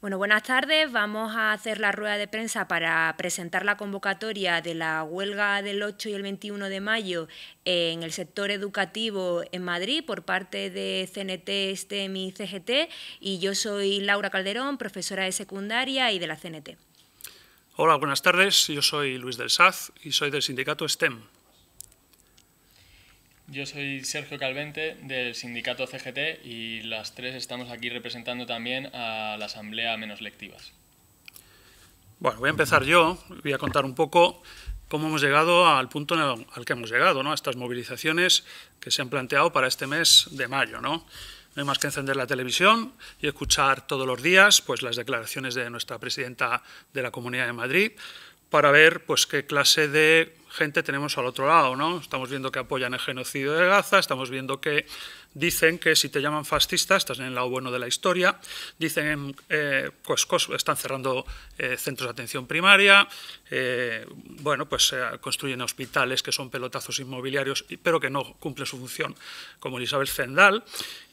Bueno, buenas tardes. Vamos a hacer la rueda de prensa para presentar la convocatoria de la huelga del 8 y el 21 de mayo en el sector educativo en Madrid por parte de CNT, STEM y CGT. Y yo soy Laura Calderón, profesora de secundaria y de la CNT. Hola, buenas tardes. Yo soy Luis del Saz y soy del sindicato STEM, yo soy Sergio Calvente del sindicato CGT y las tres estamos aquí representando también a la Asamblea Menos Lectivas. Bueno, voy a empezar yo, voy a contar un poco cómo hemos llegado al punto al que hemos llegado, ¿no? a estas movilizaciones que se han planteado para este mes de mayo. ¿no? no hay más que encender la televisión y escuchar todos los días pues, las declaraciones de nuestra presidenta de la Comunidad de Madrid para ver pues, qué clase de gente tenemos al otro lado, ¿no? Estamos viendo que apoyan el genocidio de Gaza, estamos viendo que Dicen que si te llaman fascista, estás en el lado bueno de la historia. Dicen que em, eh, pues, están cerrando eh, centros de atención primaria. Eh, bueno, pues construyen hospitales que son pelotazos inmobiliarios, pero que no cumplen su función, como Isabel Zendal.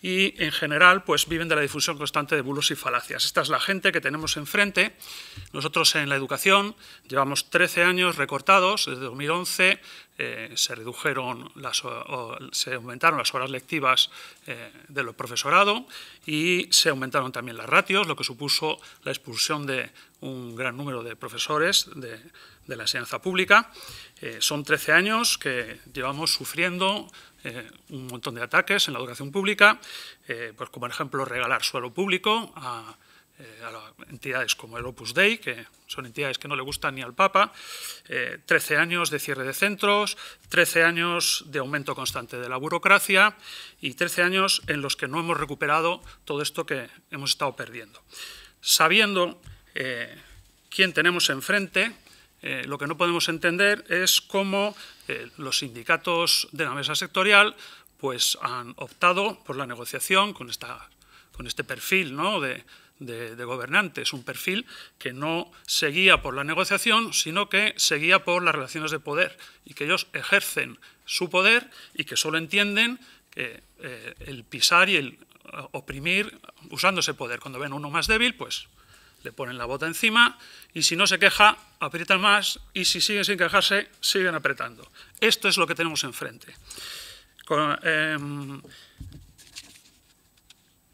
Y en general, pues viven de la difusión constante de bulos y falacias. Esta es la gente que tenemos enfrente. Nosotros en la educación llevamos 13 años recortados, desde 2011 eh, se redujeron las, se aumentaron las horas lectivas eh, de los profesorado y se aumentaron también las ratios, lo que supuso la expulsión de un gran número de profesores de, la enseñanza pública. Eh, son 13 años que llevamos sufriendo un montón de ataques en la educación pública, pues como por ejemplo regalar suelo público a eh, a entidades como el Opus Dei, que son entidades que no le gustan ni al Papa, 13 eh, años de cierre de centros, 13 años de aumento constante de la burocracia y 13 años en los que no hemos recuperado todo esto que hemos estado perdiendo. Sabiendo eh, quién tenemos enfrente, lo que no podemos entender es cómo los sindicatos de la mesa sectorial pues, han optado por la negociación con, esta, con este perfil ¿no? de, de, gobernantes, un perfil que no seguía por la negociación, sino que seguía por las relaciones de poder y que ellos ejercen su poder y que solo entienden que eh, el pisar y el eh, oprimir usando ese poder. Cuando ven a uno más débil, pues le ponen la bota encima y si no se queja, aprietan más y si siguen sin quejarse, siguen apretando. Esto es lo que tenemos enfrente. Con, em,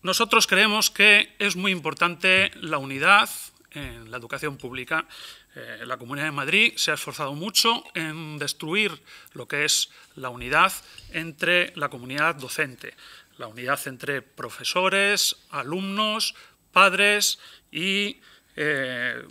nosotros creemos que es muy importante la unidad en la educación pública. Eh, la Comunidad de Madrid se ha esforzado mucho en destruir lo que es la unidad entre la comunidad docente, la unidad entre profesores, alumnos, padres y eh,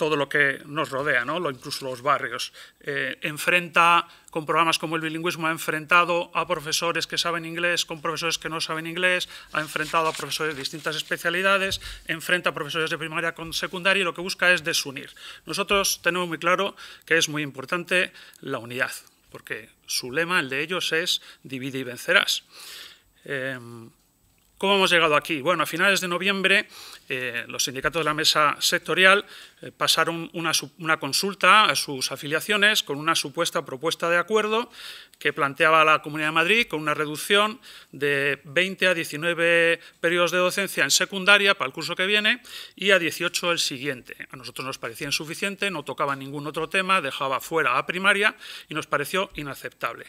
todo lo que nos rodea, ¿no? incluso los barrios. Eh, enfrenta, con programas como el bilingüismo, ha enfrentado a profesores que saben inglés con profesores que no saben inglés, ha enfrentado a profesores de distintas especialidades, enfrenta a profesores de primaria con secundaria y lo que busca es desunir. Nosotros tenemos muy claro que es muy importante la unidad, porque su lema, el de ellos, es divide y vencerás. Eh, ¿Cómo hemos llegado aquí? Bueno, a finales de noviembre eh, los sindicatos de la mesa sectorial eh, pasaron una, consulta a sus afiliaciones con una supuesta propuesta de acuerdo que planteaba la Comunidad de Madrid con una reducción de 20 a 19 periodos de docencia en secundaria para el curso que viene y a 18 el siguiente. A nosotros nos parecía insuficiente, no tocaba ningún otro tema, dejaba fuera a primaria y nos pareció inaceptable.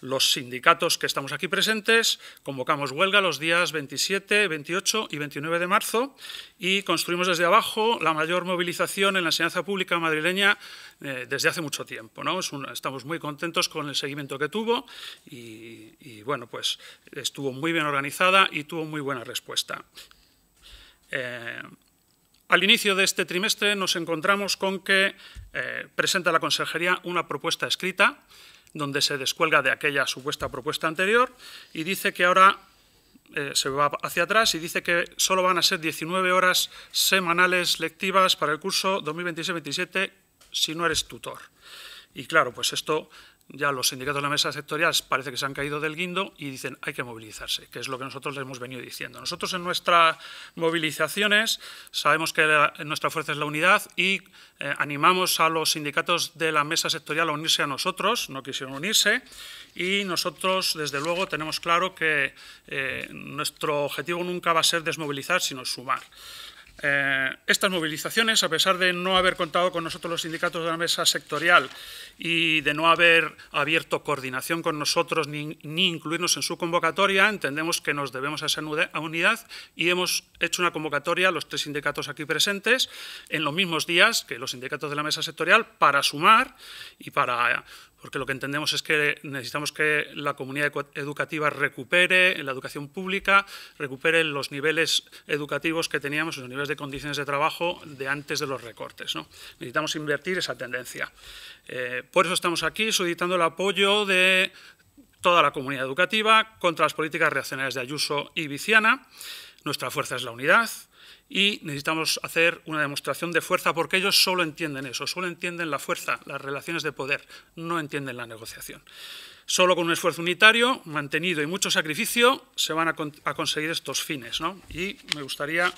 Los sindicatos que estamos aquí presentes convocamos huelga los días 20 27, 28 y 29 de marzo y construimos desde abajo la mayor movilización en la enseñanza pública madrileña eh, desde hace mucho tiempo. ¿no? estamos muy contentos con el seguimiento que tuvo y, bueno, pues estuvo muy bien organizada y tuvo muy buena respuesta. Eh, al inicio de este trimestre nos encontramos con que eh, presenta la Consejería una propuesta escrita donde se descuelga de aquella supuesta propuesta anterior y dice que ahora eh, se va hacia atrás y dice que solo van a ser 19 horas semanales lectivas para el curso 2026-27 si no eres tutor. Y claro, pues esto ya los sindicatos de la mesa sectorial parece que se han caído del guindo y dicen hay que movilizarse, que es lo que nosotros les hemos venido diciendo. Nosotros en nuestras movilizaciones sabemos que nuestra fuerza es la unidad y eh, animamos a los sindicatos de la mesa sectorial a unirse a nosotros, no quisieron unirse, y nosotros desde luego tenemos claro que eh, nuestro objetivo nunca va a ser desmovilizar, sino sumar. Eh, estas movilizaciones, a pesar de no haber contado con nosotros los sindicatos de la mesa sectorial y de no haber abierto coordinación con nosotros ni, ni incluirnos en su convocatoria, entendemos que nos debemos a esa unidad y hemos hecho una convocatoria, a los tres sindicatos aquí presentes, en los mismos días que los sindicatos de la mesa sectorial para sumar y para porque lo que entendemos es que necesitamos que la comunidad educativa recupere la educación pública, recupere los niveles educativos que teníamos, los niveles de condiciones de trabajo de antes de los recortes. Necesitamos invertir esa tendencia. Eh, por eso estamos aquí solicitando el apoyo de toda la comunidad educativa contra las políticas reaccionarias de Ayuso y Viciana. Nuestra fuerza es la unidad y necesitamos hacer una demostración de fuerza porque ellos solo entienden eso, solo entienden la fuerza, las relaciones de poder, no entienden la negociación. Solo con un esfuerzo unitario, mantenido y mucho sacrificio, se van a, conseguir estos fines. Y me gustaría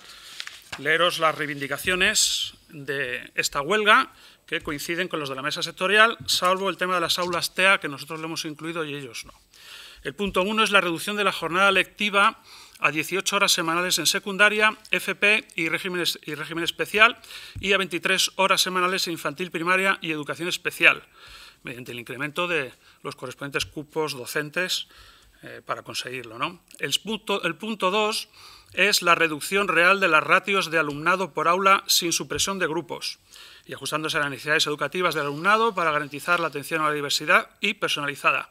leeros las reivindicaciones de esta huelga que coinciden con los de la mesa sectorial, salvo el tema de las aulas TEA, que nosotros lo hemos incluido y ellos no. El punto uno es la reducción de la jornada lectiva a 18 horas semanales en secundaria, FP y régimen, especial, y a 23 horas semanales en infantil primaria y educación especial, mediante el incremento de los correspondientes cupos docentes eh, para conseguirlo. ¿no? El punto 2 es la reducción real de las ratios de alumnado por aula sin supresión de grupos y ajustándose a las necesidades educativas del alumnado para garantizar la atención a la diversidad y personalizada.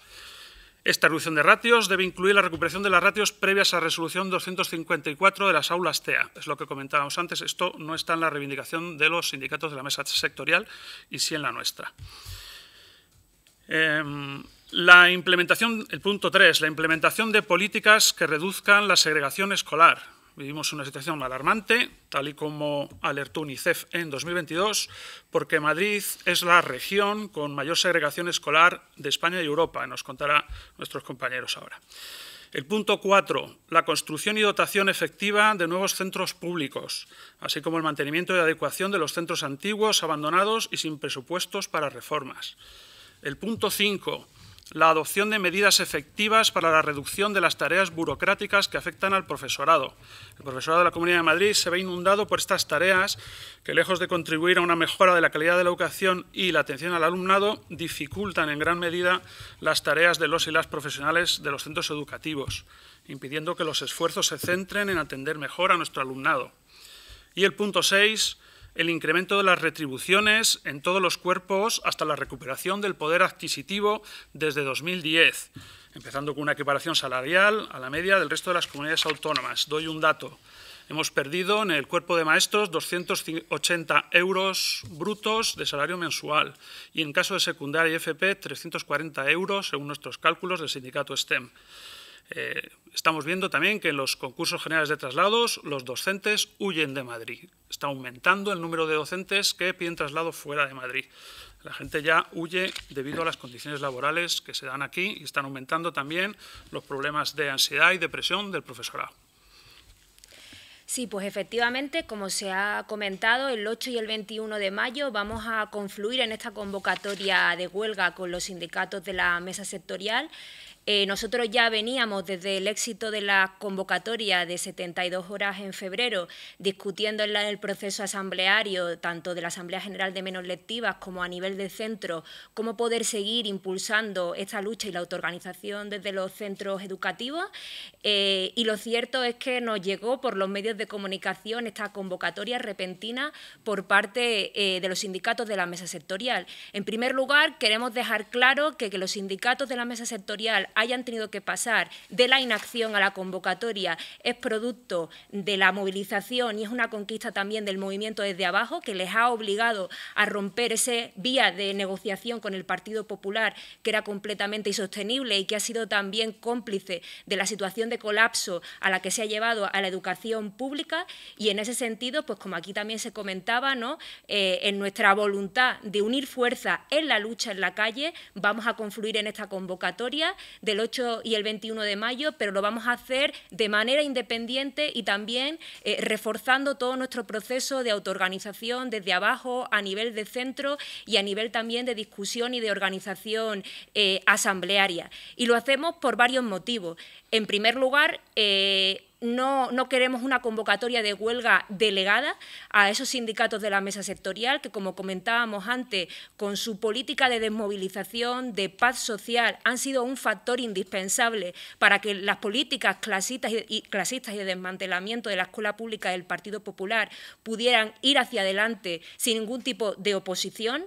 Esta reducción de ratios debe incluir la recuperación de las ratios previas a resolución 254 de las aulas TEA. Es lo que comentábamos antes. Esto no está en la reivindicación de los sindicatos de la mesa sectorial y sí en la nuestra. Em, la implementación, el punto 3, la implementación de políticas que reduzcan la segregación escolar. Vivimos una situación alarmante, tal y como alertó UNICEF en 2022, porque Madrid es la región con mayor segregación escolar de España y Europa, nos contará nuestros compañeros ahora. El punto 4, la construcción y dotación efectiva de nuevos centros públicos, así como el mantenimiento y adecuación de los centros antiguos, abandonados y sin presupuestos para reformas. El punto 5, la adopción de medidas efectivas para la reducción de las tareas burocráticas que afectan al profesorado. El profesorado de la Comunidad de Madrid se ve inundado por estas tareas que, lejos de contribuir a una mejora de la calidad de la educación y la atención al alumnado, dificultan en gran medida las tareas de los y las profesionales de los centros educativos, impidiendo que los esfuerzos se centren en atender mejor a nuestro alumnado. Y el punto 6 el incremento de las retribuciones en todos los cuerpos hasta la recuperación del poder adquisitivo desde 2010, empezando con una equiparación salarial a la media del resto de las comunidades autónomas. Doy un dato. Hemos perdido en el cuerpo de maestros 280 euros brutos de salario mensual y en caso de secundaria y FP 340 euros según nuestros cálculos del sindicato STEM. Eh, estamos viendo también que en los concursos generales de traslados los docentes huyen de Madrid. Está aumentando el número de docentes que piden traslado fuera de Madrid. La gente ya huye debido a las condiciones laborales que se dan aquí y están aumentando también los problemas de ansiedad y depresión del profesorado. Sí, pues efectivamente, como se ha comentado, el 8 y el 21 de mayo vamos a confluir en esta convocatoria de huelga con los sindicatos de la mesa sectorial eh, nosotros ya veníamos desde el éxito de la convocatoria de 72 horas en febrero discutiendo en el proceso asambleario, tanto de la Asamblea General de Menos Lectivas como a nivel de centro, cómo poder seguir impulsando esta lucha y la autoorganización desde los centros educativos. Eh, y lo cierto es que nos llegó por los medios de comunicación esta convocatoria repentina por parte eh, de los sindicatos de la mesa sectorial. En primer lugar, queremos dejar claro que los sindicatos de la mesa sectorial hayan tenido que pasar de la inacción a la convocatoria es producto de la movilización y es una conquista también del movimiento desde abajo que les ha obligado a romper ese vía de negociación con el Partido Popular que era completamente insostenible y que ha sido también cómplice de la situación de colapso a la que se ha llevado a la educación pública y en ese sentido, pues como aquí también se comentaba, ¿no? Eh, en nuestra voluntad de unir fuerza... en la lucha en la calle, vamos a confluir en esta convocatoria del 8 y el 21 de mayo, pero lo vamos a hacer de manera independiente y también eh, reforzando todo nuestro proceso de autoorganización desde abajo, a nivel de centro y a nivel también de discusión y de organización eh, asamblearia. Y lo hacemos por varios motivos. En primer lugar, eh, no, queremos una convocatoria de huelga delegada a esos sindicatos de la mesa sectorial que, como comentábamos antes, con su política de desmovilización, de paz social, han sido un factor indispensable para que las políticas y, clasistas y de desmantelamiento de la escuela pública del Partido Popular pudieran ir hacia adelante sin ningún tipo de oposición.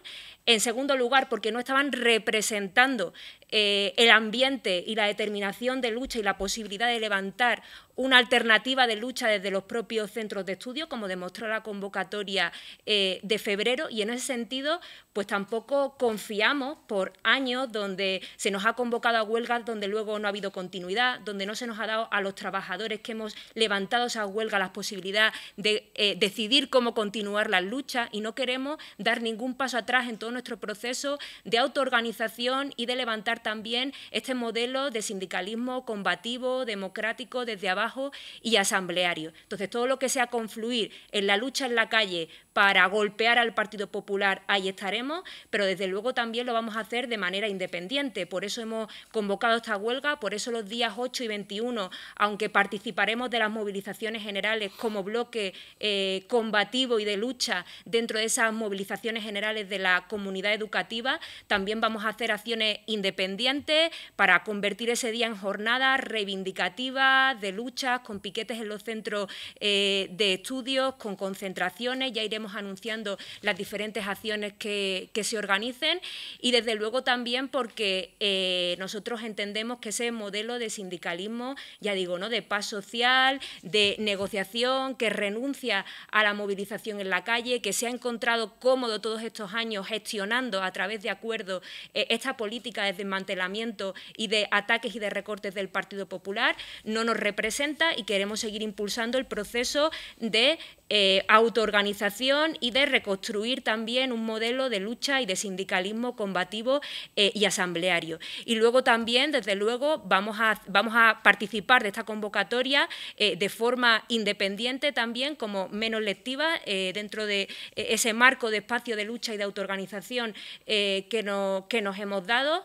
En segundo lugar, porque no estaban representando eh, el ambiente y la determinación de lucha y la posibilidad de levantar una alternativa de lucha desde los propios centros de estudio, como demostró la convocatoria eh, de febrero. Y en ese sentido, pues tampoco confiamos por años donde se nos ha convocado a huelgas donde luego no ha habido continuidad, donde no se nos ha dado a los trabajadores que hemos levantado esa huelga la posibilidad de eh, decidir cómo continuar las luchas y no queremos dar ningún paso atrás en todo nuestro proceso de autoorganización y de levantar también este modelo de sindicalismo combativo, democrático, desde abajo y asambleario. Entonces, todo lo que sea confluir en la lucha en la calle para golpear al Partido Popular, ahí estaremos pero desde luego también lo vamos a hacer de manera independiente. Por eso hemos convocado esta huelga, por eso los días 8 y 21, aunque participaremos de las movilizaciones generales como bloque eh, combativo y de lucha dentro de esas movilizaciones generales de la comunidad educativa, también vamos a hacer acciones independientes para convertir ese día en jornada reivindicativa de luchas, con piquetes en los centros eh, de estudios, con concentraciones. Ya iremos anunciando las diferentes acciones que que, se organicen y desde luego también porque eh, nosotros entendemos que ese modelo de sindicalismo, ya digo, ¿no? de paz social, de negociación, que renuncia a la movilización en la calle, que se ha encontrado cómodo todos estos años gestionando a través de acuerdos eh, esta política de desmantelamiento y de ataques y de recortes del Partido Popular, no nos representa y queremos seguir impulsando el proceso de eh, autoorganización y de reconstruir también un modelo de lucha y de sindicalismo combativo eh, y asambleario. Y luego también, desde luego, vamos a, vamos a participar de esta convocatoria eh, de forma independiente también, como menos lectiva, eh, dentro de ese marco de espacio de lucha y de autoorganización que, no, nos hemos dado,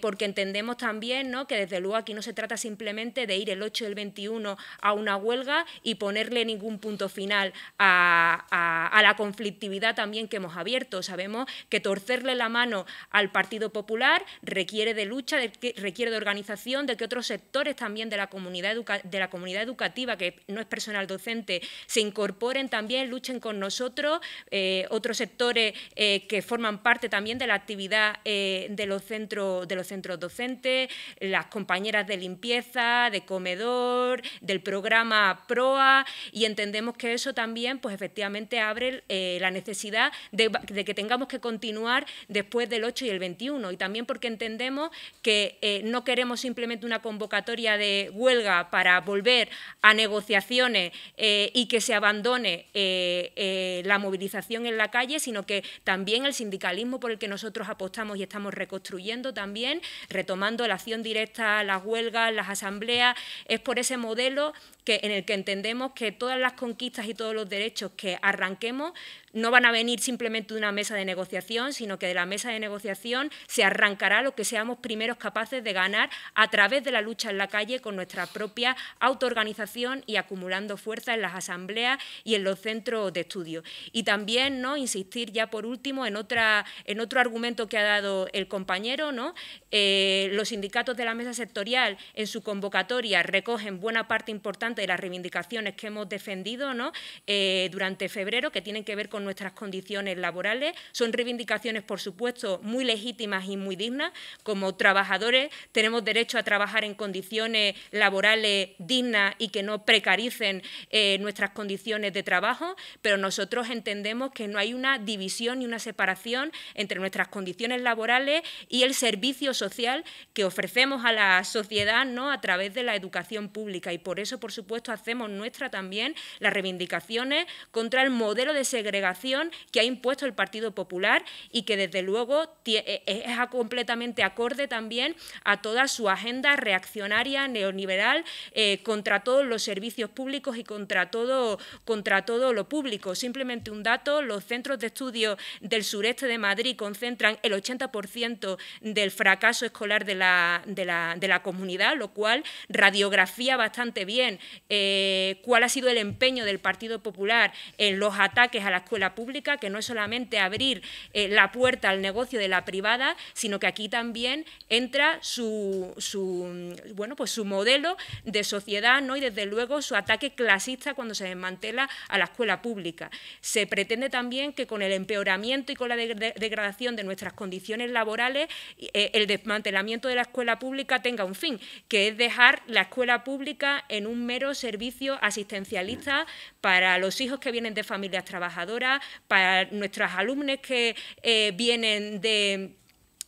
porque entendemos también que desde luego aquí no se trata simplemente de ir el 8 y el 21 a una huelga y ponerle ningún punto final a, a la conflictividad también que hemos abierto. Sabemos que torcerle la mano al Partido Popular requiere de lucha, requiere de organización, de que otros sectores también de la comunidad, de la comunidad educativa, que no es personal docente, se incorporen también, luchen con nosotros, eh, otros sectores eh, que forman parte también de la actividad eh, de, los centros, de los centros docentes, las compañeras de limpieza, de comedor, del programa PROA, y entendemos que eso también, pues efectivamente, abre la necesidad de que tengamos que continuar después del 8 y el 21 y también porque entendemos que eh, no queremos simplemente una convocatoria de huelga para volver a negociaciones eh, y que se abandone eh, la movilización en la calle, sino que también el sindicalismo por el que nosotros apostamos y estamos reconstruyendo también, retomando la acción directa, las huelgas, las asambleas, es por ese modelo que, en el que entendemos que todas las conquistas y todos los derechos que arranquemos no van a venir simplemente de una mesa de negociación negociación, sino que de la mesa de negociación se arrancará lo que seamos primeros capaces de ganar a través de la lucha en la calle con nuestra propia autoorganización y acumulando fuerza en las asambleas y en los centros de estudio. Y también ¿no? insistir ya por último en, otra, en otro argumento que ha dado el compañero, ¿no? Eh, los sindicatos de la mesa sectorial en su convocatoria recogen buena parte importante de las reivindicaciones que hemos defendido ¿no? Eh, durante febrero, que tienen que ver con nuestras condiciones laborales, son reivindicaciones, por supuesto, muy legítimas y muy dignas. Como trabajadores tenemos derecho a trabajar en condiciones laborales dignas y que no precaricen eh, nuestras condiciones de trabajo, pero nosotros entendemos que no hay una división y una separación entre nuestras condiciones laborales y el servicio social que ofrecemos a la sociedad ¿no? a través de la educación pública. Y por eso, por supuesto, hacemos nuestra también las reivindicaciones contra el modelo de segregación que ha impuesto el Partido Popular y que desde luego e, e, es completamente acorde también a toda su agenda reaccionaria neoliberal eh, contra todos los servicios públicos y contra todo, contra todo lo público. Simplemente un dato, los centros de estudio del sureste de Madrid concentran el 80% del fracaso escolar de la, comunidad, lo cual radiografía bastante bien eh, cuál ha sido el empeño del Partido Popular en los ataques a la escuela pública, que no es solamente abrir eh, la puerta al negocio de la privada, sino que aquí también entra su, su, mm, bueno, pues su modelo de sociedad ¿no? y desde luego su ataque clasista cuando se desmantela a la escuela pública. Se pretende también que con el empeoramiento y con la degradación de nuestras condiciones laborales, eh, el desmantelamiento de la escuela pública tenga un fin, que es dejar la escuela pública en un mero servicio asistencialista para los hijos que vienen de familias trabajadoras, para nuestros alumnos que eh, vienen de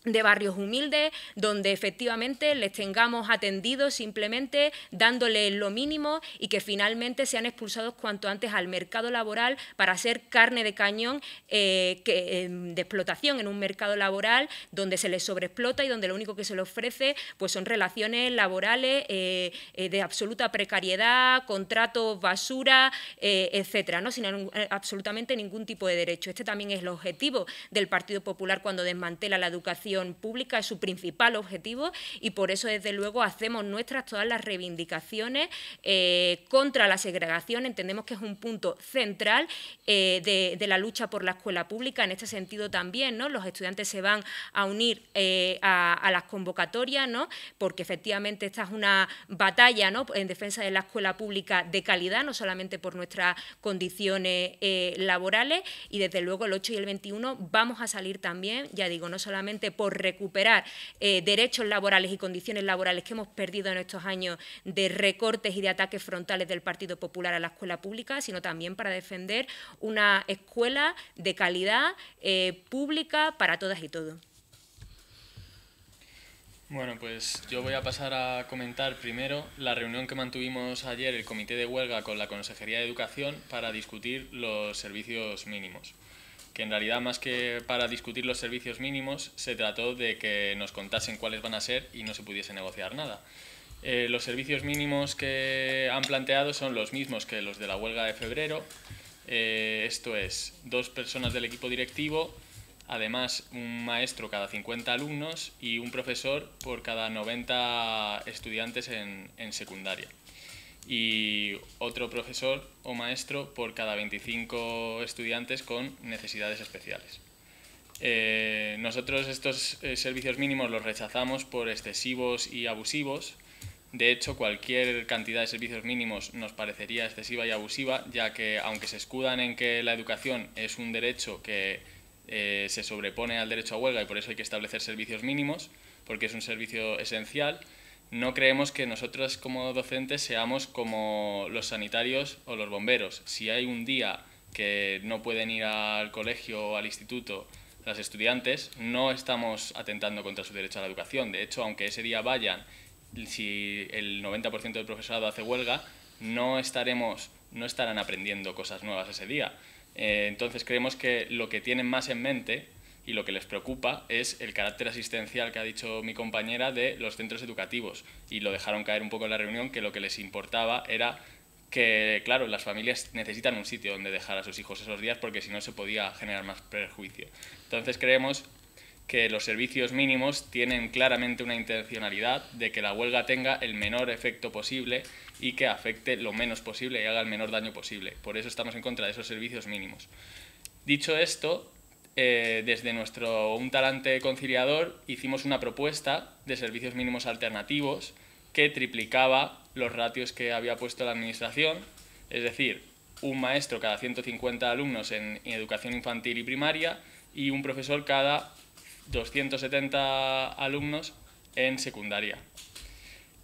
de barrios humildes, donde efectivamente les tengamos atendidos simplemente dándoles lo mínimo y que finalmente sean expulsados cuanto antes al mercado laboral para ser carne de cañón eh, em, de explotación en un mercado laboral donde se les sobreexplota y donde lo único que se les ofrece pues son relaciones laborales eh, eh, de absoluta precariedad, contratos basura, etcétera, ¿no? sin absolutamente ningún tipo de derecho. Este también es el objetivo del Partido Popular cuando desmantela la educación pública es su principal objetivo y por eso, desde luego, hacemos nuestras todas las reivindicaciones eh, contra la segregación. Entendemos que es un punto central eh, de, la lucha por la escuela pública. En este sentido también, ¿no? Los estudiantes se van a unir eh, a, las convocatorias, ¿no? Porque efectivamente esta es una batalla, ¿no? En defensa de la escuela pública de calidad, no solamente por nuestras condiciones laborales. Y desde luego el 8 y el 21 vamos a salir también, ya digo, no solamente por por recuperar eh, derechos laborales y condiciones laborales que hemos perdido en estos años de recortes y de ataques frontales del Partido Popular a la escuela pública, sino también para defender una escuela de calidad eh, pública para todas y todos. Bueno, pues yo voy a pasar a comentar primero la reunión que mantuvimos ayer el comité de huelga con la Consejería de Educación para discutir los servicios mínimos que en realidad más que para discutir los servicios mínimos, se trató de que nos contasen cuáles van a ser y no se pudiese negociar nada. Eh, los servicios mínimos que han planteado son los mismos que los de la huelga de febrero, eh, esto es, dos personas del equipo directivo, además un maestro cada 50 alumnos y un profesor por cada 90 estudiantes en, en secundaria y otro profesor o maestro por cada 25 estudiantes con necesidades especiales. Eh, nosotros estos eh, servicios mínimos los rechazamos por excesivos y abusivos. De hecho, cualquier cantidad de servicios mínimos nos parecería excesiva y abusiva, ya que aunque se escudan en que la educación es un derecho que eh, se sobrepone al derecho a huelga y por eso hay que establecer servicios mínimos, porque es un servicio esencial, no creemos que nosotros como docentes seamos como los sanitarios o los bomberos. Si hay un día que no pueden ir al colegio o al instituto las estudiantes, no estamos atentando contra su derecho a la educación. De hecho, aunque ese día vayan, si el 90% del profesorado hace huelga, no estaremos, no estarán aprendiendo cosas nuevas ese día. Eh, entonces creemos que lo que tienen más en mente y lo que les preocupa es el carácter asistencial que ha dicho mi compañera de los centros educativos. Y lo dejaron caer un poco en la reunión, que lo que les importaba era que, claro, las familias necesitan un sitio donde dejar a sus hijos esos días porque si no se podía generar más perjuicio. Entonces creemos que los servicios mínimos tienen claramente una intencionalidad de que la huelga tenga el menor efecto posible y que afecte lo menos posible y haga el menor daño posible. Por eso estamos en contra de esos servicios mínimos. Dicho esto, eh, desde nuestro Un Talante Conciliador hicimos una propuesta de servicios mínimos alternativos que triplicaba los ratios que había puesto la Administración, es decir, un maestro cada 150 alumnos en, educación infantil y primaria y un profesor cada 270 alumnos en secundaria.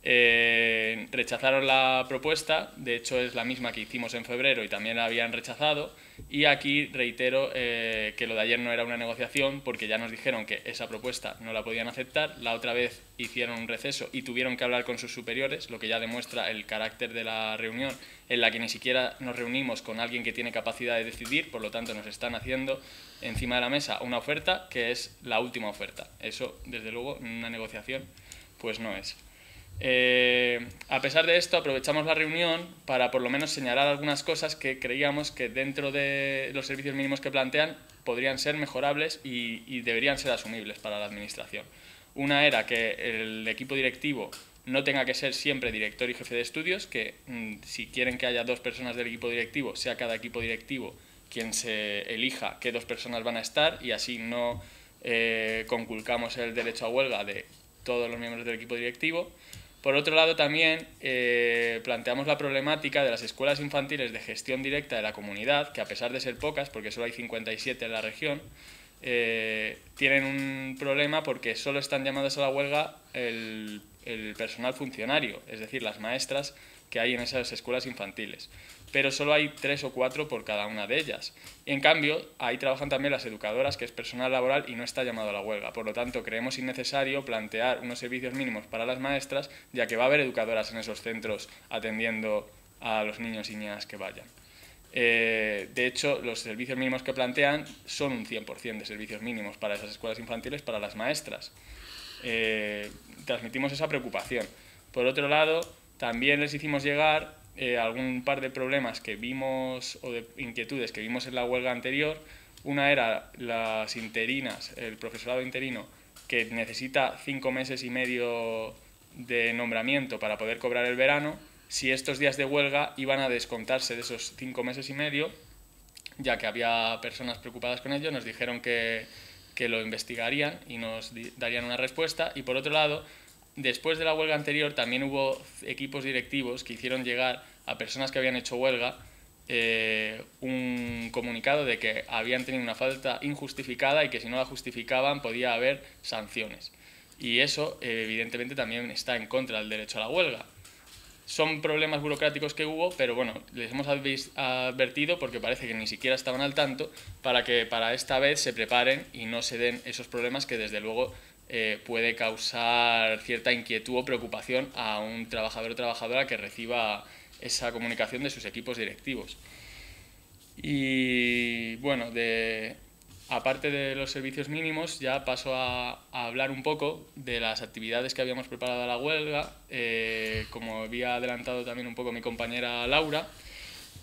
Eh, rechazaron la propuesta, de hecho es la misma que hicimos en febrero y también la habían rechazado, y aquí reitero eh, que lo de ayer no era una negociación porque ya nos dijeron que esa propuesta no la podían aceptar. La otra vez hicieron un receso y tuvieron que hablar con sus superiores, lo que ya demuestra el carácter de la reunión en la que ni siquiera nos reunimos con alguien que tiene capacidad de decidir, por lo tanto nos están haciendo encima de la mesa una oferta que es la última oferta. Eso, desde luego, una negociación pues no es. Eh, a pesar de esto, aprovechamos la reunión para por lo menos señalar algunas cosas que creíamos que dentro de los servicios mínimos que plantean podrían ser mejorables y, deberían ser asumibles para la Administración. Una era que el equipo directivo no tenga que ser siempre director y jefe de estudios, que mm, si quieren que haya dos personas del equipo directivo, sea cada equipo directivo quien se elija qué dos personas van a estar y así no eh, conculcamos el derecho a huelga de todos los miembros del equipo directivo. Por otro lado, también eh, planteamos la problemática de las escuelas infantiles de gestión directa de la comunidad, que a pesar de ser pocas, porque solo hay 57 en la región, eh, tienen un problema porque solo están llamadas a la huelga el personal funcionario, es decir, las maestras que hay en esas escuelas infantiles pero solo hay tres o cuatro por cada una de ellas. en cambio, ahí trabajan también las educadoras, que es personal laboral y no está llamado a la huelga. Por lo tanto, creemos innecesario plantear unos servicios mínimos para las maestras, ya que va a haber educadoras en esos centros atendiendo a los niños y niñas que vayan. Eh, de hecho, los servicios mínimos que plantean son un 100% de servicios mínimos para esas escuelas infantiles, para las maestras. Eh, transmitimos esa preocupación. Por otro lado, también les hicimos llegar eh, algún par de problemas que vimos o de inquietudes que vimos en la huelga anterior. Una era las interinas, el profesorado interino, que necesita cinco meses y medio de nombramiento para poder cobrar el verano, si estos días de huelga iban a descontarse de esos cinco meses y medio, ya que había personas preocupadas con ello, nos dijeron que, que lo investigarían y nos darían una respuesta. Y por otro lado, Después de la huelga anterior también hubo equipos directivos que hicieron llegar a personas que habían hecho huelga eh, un comunicado de que habían tenido una falta injustificada y que si no la justificaban podía haber sanciones. Y eso evidentemente también está en contra del derecho a la huelga. Son problemas burocráticos que hubo, pero bueno, les hemos advertido porque parece que ni siquiera estaban al tanto para que para esta vez se preparen y no se den esos problemas que desde luego eh, puede causar cierta inquietud o preocupación a un trabajador o trabajadora que reciba esa comunicación de sus equipos directivos. Y bueno, de, aparte de los servicios mínimos, ya paso a, hablar un poco de las actividades que habíamos preparado a la huelga, eh, como había adelantado también un poco mi compañera Laura.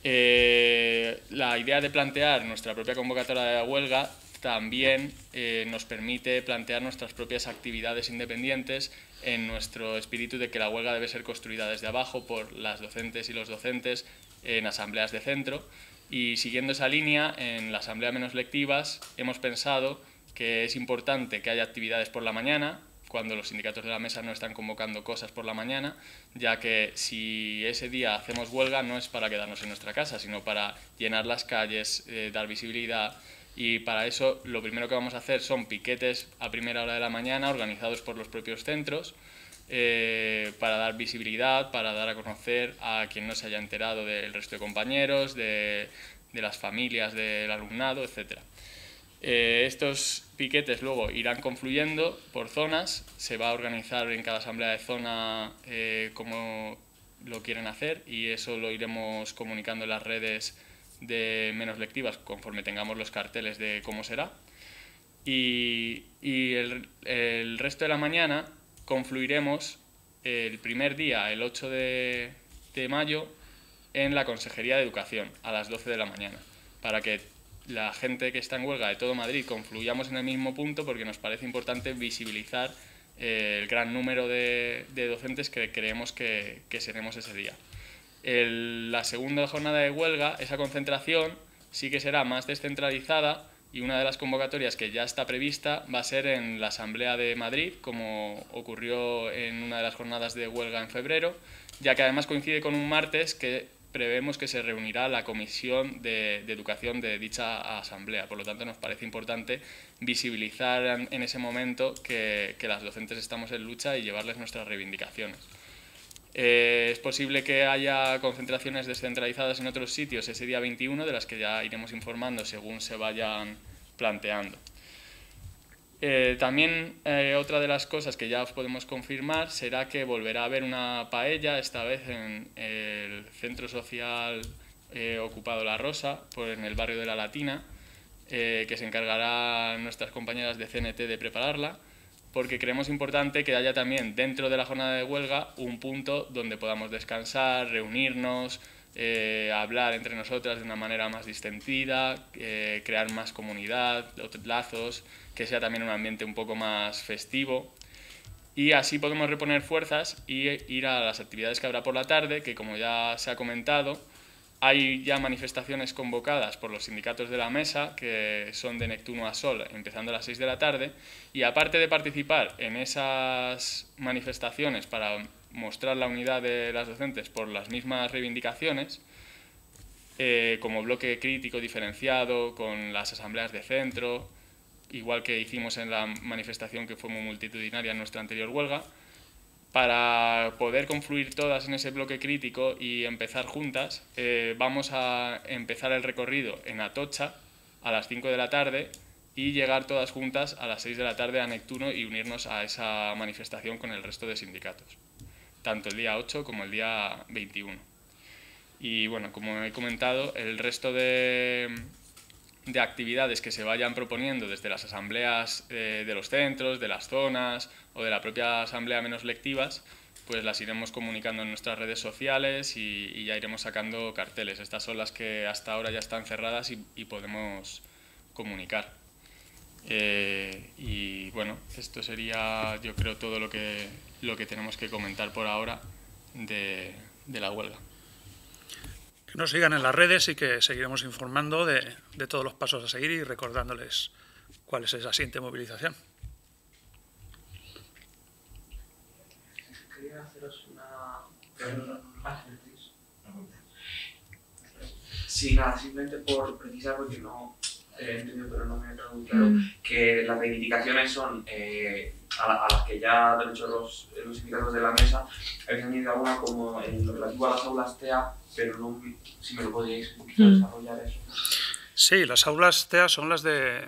Eh, la idea de plantear nuestra propia convocatoria de la huelga también eh, nos permite plantear nuestras propias actividades independientes en nuestro espíritu de que la huelga debe ser construida desde abajo por las docentes y los docentes en asambleas de centro. Y siguiendo esa línea, en la asamblea menos lectivas hemos pensado que es importante que haya actividades por la mañana, cuando los sindicatos de la mesa no están convocando cosas por la mañana, ya que si ese día hacemos huelga no es para quedarnos en nuestra casa, sino para llenar las calles, eh, dar visibilidad, y para eso lo primero que vamos a hacer son piquetes a primera hora de la mañana organizados por los propios centros eh, para dar visibilidad, para dar a conocer a quien no se haya enterado del resto de compañeros, de, las familias, del alumnado, etc. Eh, estos piquetes luego irán confluyendo por zonas, se va a organizar en cada asamblea de zona eh, como lo quieren hacer y eso lo iremos comunicando en las redes de menos lectivas conforme tengamos los carteles de cómo será. Y, el, resto de la mañana confluiremos el primer día, el 8 de, mayo, en la Consejería de Educación a las 12 de la mañana, para que la gente que está en huelga de todo Madrid confluyamos en el mismo punto porque nos parece importante visibilizar eh, el gran número de, docentes que creemos que seremos ese día la segunda jornada de huelga, esa concentración sí que será más descentralizada y una de las convocatorias que ya está prevista va a ser en la Asamblea de Madrid, como ocurrió en una de las jornadas de huelga en febrero, ya que además coincide con un martes que prevemos que se reunirá la Comisión de, Educación de dicha asamblea. Por lo tanto, nos parece importante visibilizar en, ese momento que las docentes estamos en lucha y llevarles nuestras reivindicaciones. Eh, es posible que haya concentraciones descentralizadas en otros sitios ese día 21, de las que ya iremos informando según se vayan planteando. Eh, también eh, otra de las cosas que ya os podemos confirmar será que volverá a haber una paella, esta vez en el Centro Social Ocupado La Rosa, en el barrio de La Latina, que se encargará nuestras compañeras de CNT de prepararla porque creemos importante que haya también dentro de la jornada de huelga un punto donde podamos descansar, reunirnos, eh, hablar entre nosotras de una manera más distendida, eh, crear más comunidad, lazos, que sea también un ambiente un poco más festivo. Y así podemos reponer fuerzas y ir a las actividades que habrá por la tarde, que como ya se ha comentado, hay ya manifestaciones convocadas por los sindicatos de la mesa, que son de Neptuno a Sol, empezando a las 6 de la tarde, y aparte de participar en esas manifestaciones para mostrar la unidad de las docentes por las mismas reivindicaciones, eh, como bloque crítico diferenciado, con las asambleas de centro, igual que hicimos en la manifestación que fue muy multitudinaria en nuestra anterior huelga, para poder confluir todas en ese bloque crítico y empezar juntas, eh, vamos a empezar el recorrido en Atocha a las 5 de la tarde y llegar todas juntas a las 6 de la tarde a Neptuno y unirnos a esa manifestación con el resto de sindicatos, tanto el día 8 como el día 21. Y bueno, como he comentado, el resto de, de actividades que se vayan proponiendo desde las asambleas eh, de los centros, de las zonas o de la propia asamblea menos lectivas, pues las iremos comunicando en nuestras redes sociales y, ya iremos sacando carteles. Estas son las que hasta ahora ya están cerradas y, podemos comunicar. Eh, y bueno, esto sería yo creo todo lo que, lo que tenemos que comentar por ahora de la huelga que nos sigan en las redes y que seguiremos informando de, de todos los pasos a seguir y recordándoles cuál es esa siguiente movilización. Sí, nada, simplemente por precisar no, eh, entendido, pero no me ha quedado claro, mm. que las reivindicaciones son eh, a, las que ya han hecho los, los invitados de la mesa, habéis tenido alguna como en lo relativo a las aulas TEA, pero no, si me lo podíais mm. desarrollar eso. Sí, las aulas TEA son las de,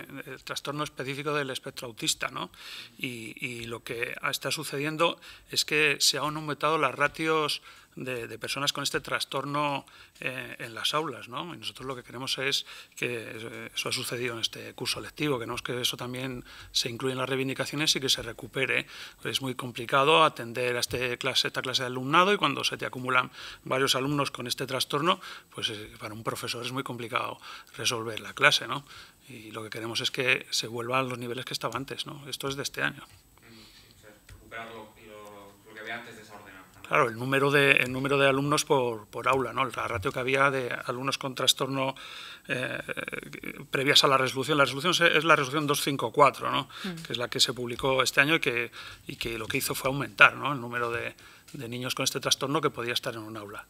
trastorno específico del espectro autista, ¿no? Y, y lo que está sucediendo es que se han aumentado las ratios de, personas con este trastorno eh, en las aulas. ¿no? Y nosotros lo que queremos es que eh, eso ha sucedido en este curso lectivo, queremos que eso también se incluya en las reivindicaciones y que se recupere. Es muy complicado atender a este clase, esta clase de alumnado y cuando se te acumulan varios alumnos con este trastorno, pues eh, para un profesor es muy complicado resolver la clase. ¿no? Y lo que queremos es que se vuelva a los niveles que estaba antes. ¿no? Esto es de este año. Mm, lo que había antes de Claro, el número de, el número de alumnos por, por aula, ¿no? el ratio que había de alumnos con trastorno eh, previas a la resolución. La resolución es la resolución 254, mm. que es la que se publicó este año y que, y que lo que hizo fue aumentar ¿no? el número de, de niños con este trastorno que podía estar en un aula.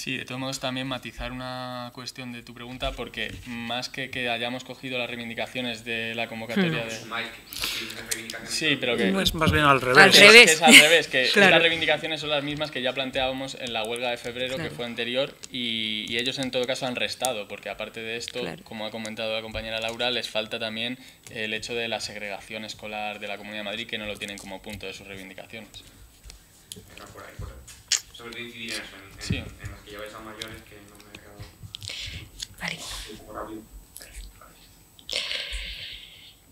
Sí, de todos modos también matizar una cuestión de tu pregunta, porque más que que hayamos cogido las reivindicaciones de la convocatoria de... Sí, pero que... No es más bien al revés. Al revés. Es, al revés, que las reivindicaciones son las mismas que ya planteábamos en la huelga de febrero que fue anterior y, ellos en todo caso han restado, porque aparte de esto, como ha comentado la compañera Laura, les falta también el hecho de la segregación escolar de la Comunidad de Madrid, que no lo tienen como punto de sus reivindicaciones. Por ahí, por ahí sobre 10 en, en, las que a mayores que no me he quedado vale.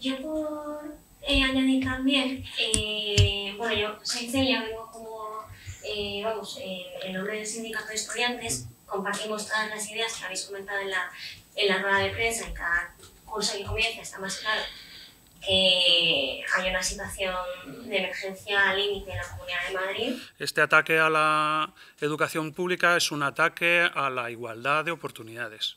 Yo por eh, añadir también, eh, bueno, yo soy Celia, vengo como, eh, vamos, el nombre del sindicato de estudiantes, compartimos todas las ideas que habéis comentado en la, en la rueda de prensa, en cada curso que comienza está más claro que eh, hay una situación de emergencia límite en la Comunidad de Madrid. Este ataque a la educación pública es un ataque a la igualdad de oportunidades.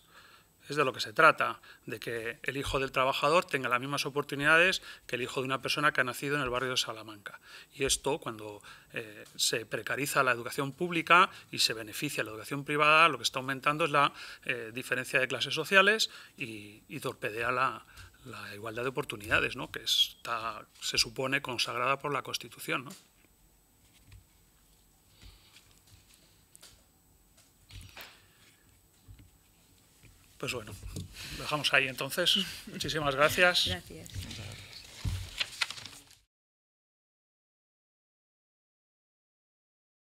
Es de lo que se trata, de que el hijo del trabajador tenga las mismas oportunidades que el hijo de una persona que ha nacido en el barrio de Salamanca. Y esto, cuando eh, se precariza la educación pública y se beneficia la educación privada, lo que está aumentando es la eh, diferencia de clases sociales y, y torpedea la, la igualdad de oportunidades, ¿no? que está, se supone consagrada por la Constitución. Pues bueno, dejamos ahí entonces. Muchísimas gracias. Gracias.